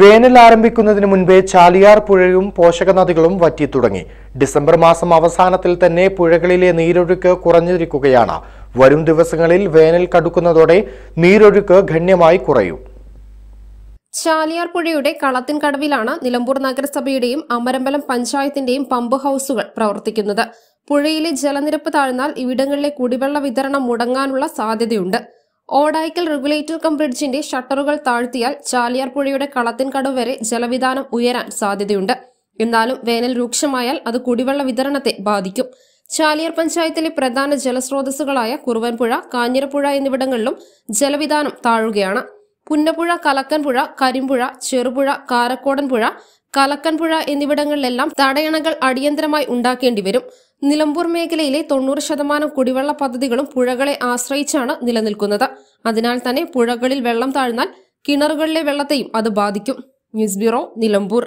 വേനൽ ആരംഭിക്കുന്നതിന് മുൻപേ ചാലിയാർ പുഴയും പോഷകനദികളും വറ്റി തുടങ്ങി ഡിസംബർ മാസം അവസാനത്തിൽ തന്നെ പുഴകളിലെ നീരൊഴുക്ക് കുറഞ്ഞിരിക്കുകയാണ് വരും ദിവസങ്ങളിൽ വേനൽ കടുക്കുന്നതോടെ നീരൊഴുക്ക് ഗണ്യമായി കുറയും ചാലിയാർ പുഴയുടെ കളത്തിൻകടവിലാണ് നിലമ്പൂർ നഗരസഭയുടെയും അമരമ്പലം പഞ്ചായത്തിന്റെയും പമ്പ് ഹൌസുകൾ പ്രവർത്തിക്കുന്നത് പുഴയിലെ ജലനിരപ്പ് താഴ്ന്നാൽ ഇവിടങ്ങളിലെ കുടിവെള്ള വിതരണം മുടങ്ങാനുള്ള സാധ്യതയുണ്ട് ഓടായ്ക്കൽ റെഗുലേറ്റർ കം ബ്രിഡ്ജിന്റെ ഷട്ടറുകൾ താഴ്ത്തിയാൽ ചാലിയാർ പുഴയുടെ കളത്തിൻകടവ് വരെ ജലവിധാനം ഉയരാൻ സാധ്യതയുണ്ട് എന്നാലും വേനൽ രൂക്ഷമായാൽ അത് കുടിവെള്ള വിതരണത്തെ ബാധിക്കും ചാലിയാർ പഞ്ചായത്തിലെ പ്രധാന ജലസ്രോതസ്സുകളായ കുറുവൻപുഴ കാഞ്ഞിരപ്പുഴ എന്നിവിടങ്ങളിലും ജലവിധാനം താഴുകയാണ് പുന്നപ്പുഴ കലക്കൻപുഴ കരിമ്പുഴ ചെറുപുഴ കാരക്കോടൻപുഴ കലക്കൻപുഴ എന്നിവിടങ്ങളിലെല്ലാം തടയണകൾ അടിയന്തരമായി ഉണ്ടാക്കേണ്ടി വരും നിലമ്പൂർ മേഖലയിലെ തൊണ്ണൂറ് ശതമാനം കുടിവെള്ള പദ്ധതികളും പുഴകളെ ആശ്രയിച്ചാണ് നിലനിൽക്കുന്നത് അതിനാൽ തന്നെ പുഴകളിൽ വെള്ളം താഴ്ന്നാൽ കിണറുകളിലെ വെള്ളത്തെയും അത് ബാധിക്കും ന്യൂസ് ബ്യൂറോ നിലമ്പൂർ